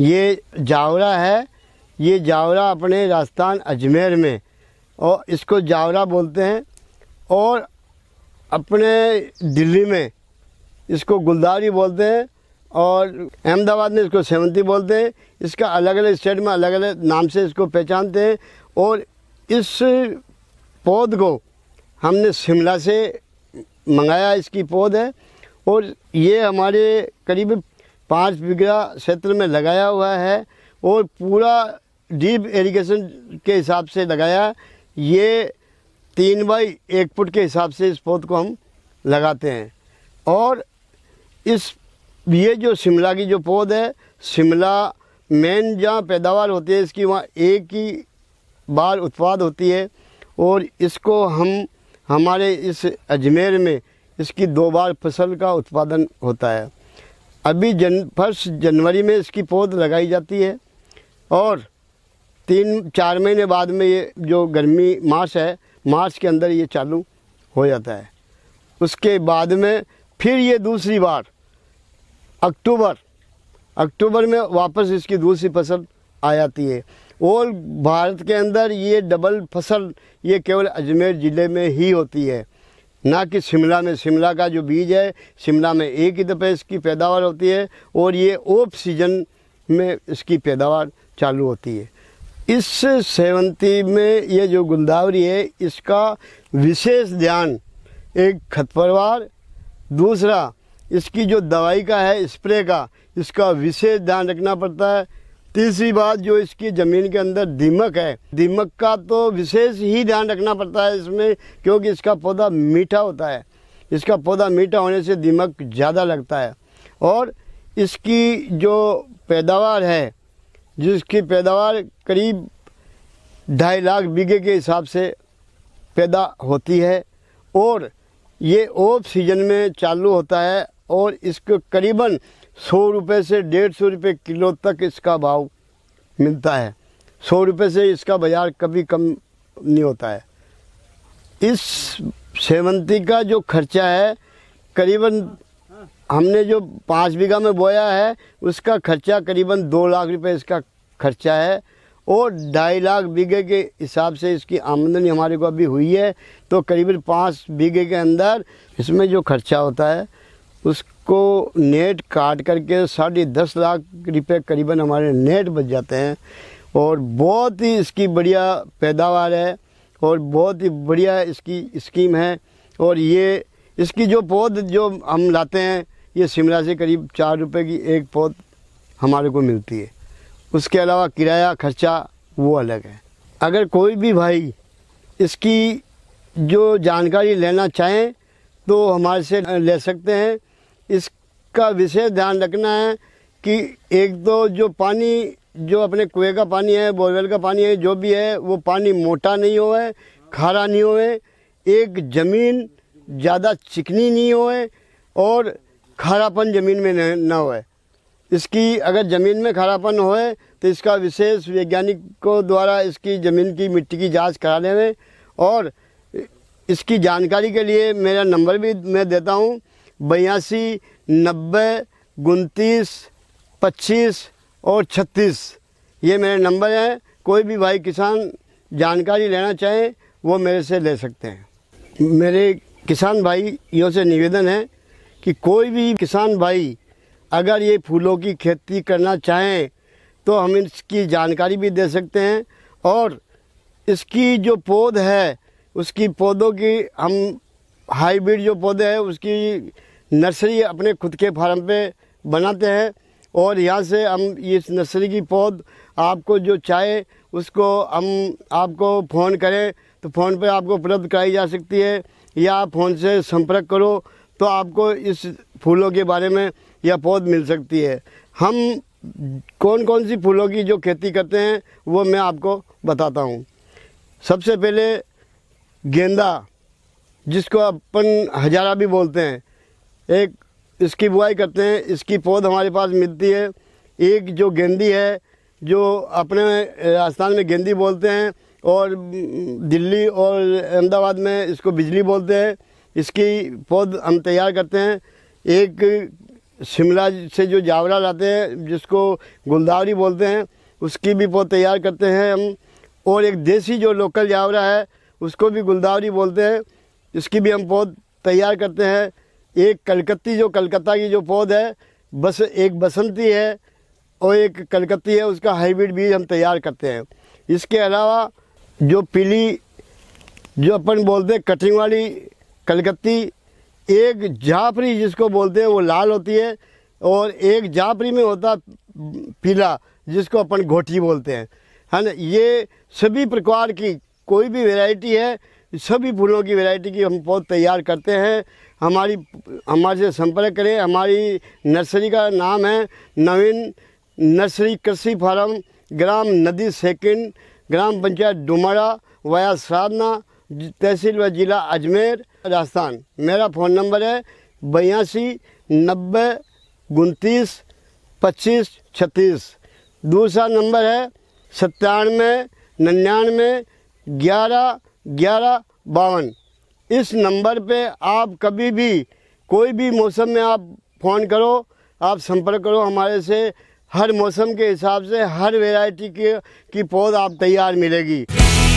ये जावरा है ये जावरा अपने राजस्थान अजमेर में और इसको जावरा बोलते हैं और अपने दिल्ली में इसको गुलदारी बोलते हैं और अहमदाबाद में इसको सेवंती बोलते हैं इसका अलग अलग स्टेट में अलग अलग नाम से इसको पहचानते हैं और इस पौध को हमने शिमला से मंगाया इसकी पौध है और ये हमारे करीब पाँच बीघा क्षेत्र में लगाया हुआ है और पूरा डीप इरिगेशन के हिसाब से लगाया ये तीन बाई एक फुट के हिसाब से इस पौध को हम लगाते हैं और इस ये जो शिमला की जो पौध है शिमला मेन जहाँ पैदावार होती है इसकी वहाँ एक ही बार उत्पाद होती है और इसको हम हमारे इस अजमेर में इसकी दो बार फसल का उत्पादन होता है अभी जन फर्स्ट जनवरी में इसकी पौध लगाई जाती है और तीन चार महीने बाद में ये जो गर्मी मार्च है मार्च के अंदर ये चालू हो जाता है उसके बाद में फिर ये दूसरी बार अक्टूबर अक्टूबर में वापस इसकी दूसरी फसल आ जाती है और भारत के अंदर ये डबल फसल ये केवल अजमेर ज़िले में ही होती है ना कि शिमला में शिमला का जो बीज है शिमला में एक ही दफ़े इसकी पैदावार होती है और ये ऑफ सीजन में इसकी पैदावार चालू होती है इस सेवंती में ये जो गुलदावरी है इसका विशेष ध्यान एक खतपरवार दूसरा इसकी जो दवाई का है स्प्रे का इसका विशेष ध्यान रखना पड़ता है तीसरी बात जो इसकी ज़मीन के अंदर दीमक है दीमक का तो विशेष ही ध्यान रखना पड़ता है इसमें क्योंकि इसका पौधा मीठा होता है इसका पौधा मीठा होने से दीमक ज़्यादा लगता है और इसकी जो पैदावार है जिसकी पैदावार करीब ढाई लाख बीघे के हिसाब से पैदा होती है और ये ऑफ सीजन में चालू होता है और इसको करीबन सौ रुपये से डेढ़ सौ रुपये किलो तक इसका भाव मिलता है सौ रुपये से इसका बाज़ार कभी कम नहीं होता है इस सेवंती का जो खर्चा है करीबन हमने जो पाँच बीघा में बोया है उसका खर्चा करीबन दो लाख रुपए इसका खर्चा है और ढाई लाख बीघे के हिसाब से इसकी आमदनी हमारे को अभी हुई है तो करीबन पाँच बीघे के अंदर इसमें जो खर्चा होता है उस को नेट काट करके साढ़े दस लाख रुपए करीबन हमारे नेट बच जाते हैं और बहुत ही इसकी बढ़िया पैदावार है और बहुत ही बढ़िया इसकी स्कीम है और ये इसकी जो पौध जो हम लाते हैं ये शिमला से करीब चार रुपए की एक पौध हमारे को मिलती है उसके अलावा किराया खर्चा वो अलग है अगर कोई भी भाई इसकी जो जानकारी लेना चाहें तो हमारे से ले सकते हैं इसका विशेष ध्यान रखना है कि एक तो जो पानी जो अपने कुएँ का पानी है बोरवेल का पानी है जो भी है वो पानी मोटा नहीं होए खारा नहीं होए एक ज़मीन ज़्यादा चिकनी नहीं होए और खारापन ज़मीन में ना होए इसकी अगर ज़मीन में खारापन होए तो इसका विशेष वैज्ञानिकों द्वारा इसकी ज़मीन की मिट्टी की जांच करा लेवे और इसकी जानकारी के लिए मेरा नंबर भी मैं देता हूँ बयासी नब्बे उनतीस पच्चीस और छत्तीस ये मेरे नंबर हैं कोई भी भाई किसान जानकारी लेना चाहें वो मेरे से ले सकते हैं मेरे किसान भाई यो से निवेदन है कि कोई भी किसान भाई अगर ये फूलों की खेती करना चाहें तो हम इसकी जानकारी भी दे सकते हैं और इसकी जो पौध है उसकी पौधों की हम हाइब्रिड जो पौधे हैं उसकी नर्सरी अपने खुद के फार्म पे बनाते हैं और यहाँ से हम इस नर्सरी की पौध आपको जो चाहे उसको हम आपको फ़ोन करें तो फ़ोन पर आपको उपलब्ध कराई जा सकती है या फ़ोन से संपर्क करो तो आपको इस फूलों के बारे में यह पौध मिल सकती है हम कौन कौन सी फूलों की जो खेती करते हैं वो मैं आपको बताता हूँ सबसे पहले गेंदा जिसको अपन हजारा भी बोलते हैं एक इसकी बुआई करते हैं इसकी पौध हमारे पास मिलती है एक जो गेंदी है जो अपने राजस्थान में गेंदी बोलते हैं और दिल्ली और अहमदाबाद में इसको बिजली बोलते हैं इसकी पौध हम तैयार करते हैं एक शिमला से जो जावरा लाते हैं जिसको गुलदावरी बोलते हैं उसकी भी पौध तैयार करते हैं हम और एक देसी जो लोकल जावरा है उसको भी गुलदावरी बोलते हैं इसकी भी हम पौध तैयार करते हैं एक कलकत्ती जो कलकत्ता की जो पौध है बस एक बसंती है और एक कलकत्ती है उसका हाइब्रिड बीज हम तैयार करते हैं इसके अलावा जो पीली जो अपन बोलते हैं कटिंग वाली कलकत्ती एक जाफरी जिसको बोलते हैं वो लाल होती है और एक जाफरी में होता पीला जिसको अपन घोटी बोलते हैं है ना ये सभी प्रकार की कोई भी वैरायटी है सभी फूलों की वैरायटी की हम पौध तैयार करते हैं हमारी हमारे से संपर्क करें हमारी नर्सरी का नाम है नवीन नर्सरी कृषि फार्म ग्राम नदी सेकंड ग्राम पंचायत डुमरा वाया साधना तहसील व जिला अजमेर राजस्थान मेरा फ़ोन नंबर है बयासी नब्बे उनतीस पच्चीस छत्तीस दूसरा नंबर है सत्तानवे निन्यानवे ग्यारह ग्यारह बावन इस नंबर पे आप कभी भी कोई भी मौसम में आप फ़ोन करो आप संपर्क करो हमारे से हर मौसम के हिसाब से हर वैरायटी के की पौध आप तैयार मिलेगी